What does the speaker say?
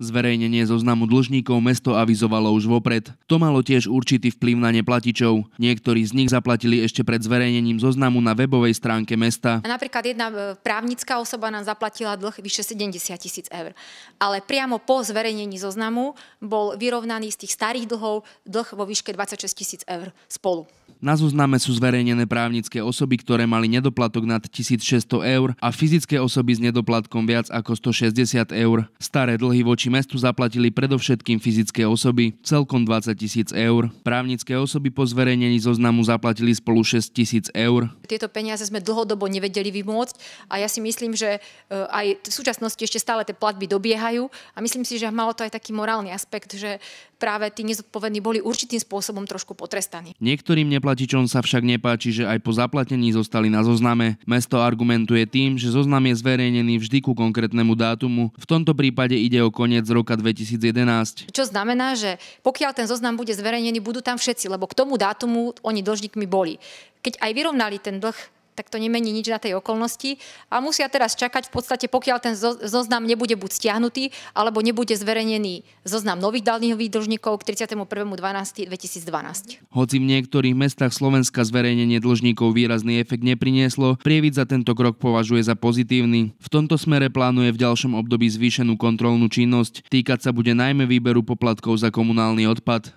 Zverejnenie zoznamu dlžníkov mesto avizovalo už vopred. To malo tiež určitý vplyv na neplatičov. Niektorí z nich zaplatili ešte pred zverejnením zoznamu na webovej stránke mesta. Napríklad jedna e, právnická osoba nám zaplatila dlh vyše 70 tisíc eur. Ale priamo po zverejnení zoznamu bol vyrovnaný z tých starých dlhov dlh vo výške 26 tisíc eur spolu. Na zozname sú zverejnené právnické osoby, ktoré mali nedoplatok nad 1600 eur a fyzické osoby s nedoplatkom viac ako 160 eur. Staré dlhy voči mestu zaplatili predovšetkým fyzické osoby celkom 20 tisíc eur. Právnické osoby po zverejnení zoznamu zaplatili spolu 6 tisíc eur. Tieto peniaze sme dlhodobo nevedeli vymôcť a ja si myslím, že e, aj v súčasnosti ešte stále tie platby dobiehajú a myslím si, že malo to aj taký morálny aspekt, že práve tí nezodpovední boli určitým spôsobom trošku potrestaní. Niektorým neplatičom sa však nepáči, že aj po zaplatení zostali na zozname. Mesto argumentuje tým, že zoznam je zverejnený vždy ku konkrétnemu dátumu. V tomto prípade ide o koniec koniec roka 2011. Čo znamená, že pokiaľ ten zoznam bude zverejnený, budú tam všetci, lebo k tomu dátumu oni dlžníkmi boli. Keď aj vyrovnali ten dlh tak to nemení nič na tej okolnosti. A musia teraz čakať v podstate, pokiaľ ten zoznam nebude buď stiahnutý, alebo nebude zverejnený zoznam nových dálnych výdlžníkov k 31.12.2012. Hoci v niektorých mestách Slovenska zverejnenie dlžníkov výrazný efekt neprinieslo, Prievid za tento krok považuje za pozitívny. V tomto smere plánuje v ďalšom období zvýšenú kontrolnú činnosť. Týkať sa bude najmä výberu poplatkov za komunálny odpad.